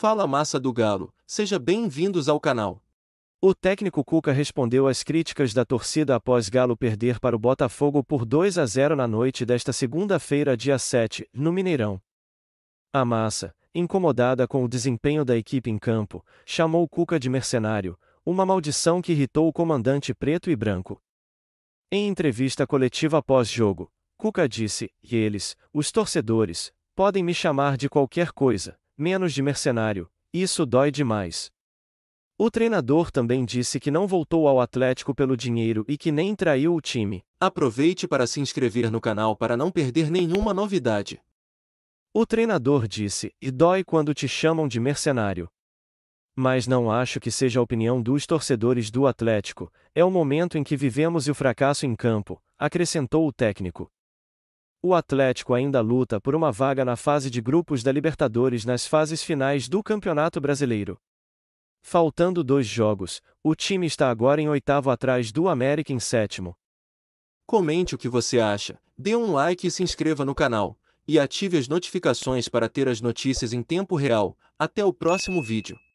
Fala massa do galo, seja bem-vindos ao canal. O técnico Cuca respondeu às críticas da torcida após Galo perder para o Botafogo por 2 a 0 na noite desta segunda-feira, dia 7, no Mineirão. A massa, incomodada com o desempenho da equipe em campo, chamou Cuca de mercenário, uma maldição que irritou o comandante preto e branco. Em entrevista coletiva após jogo Cuca disse: "E eles, os torcedores, podem me chamar de qualquer coisa, menos de mercenário, isso dói demais. O treinador também disse que não voltou ao Atlético pelo dinheiro e que nem traiu o time. Aproveite para se inscrever no canal para não perder nenhuma novidade. O treinador disse: e dói quando te chamam de mercenário. Mas não acho que seja a opinião dos torcedores do Atlético, é o momento em que vivemos e o fracasso em campo, acrescentou o técnico. O Atlético ainda luta por uma vaga na fase de grupos da Libertadores nas fases finais do Campeonato Brasileiro. Faltando dois jogos, o time está agora em oitavo atrás do América em sétimo. Comente o que você acha, dê um like e se inscreva no canal, e ative as notificações para ter as notícias em tempo real. Até o próximo vídeo.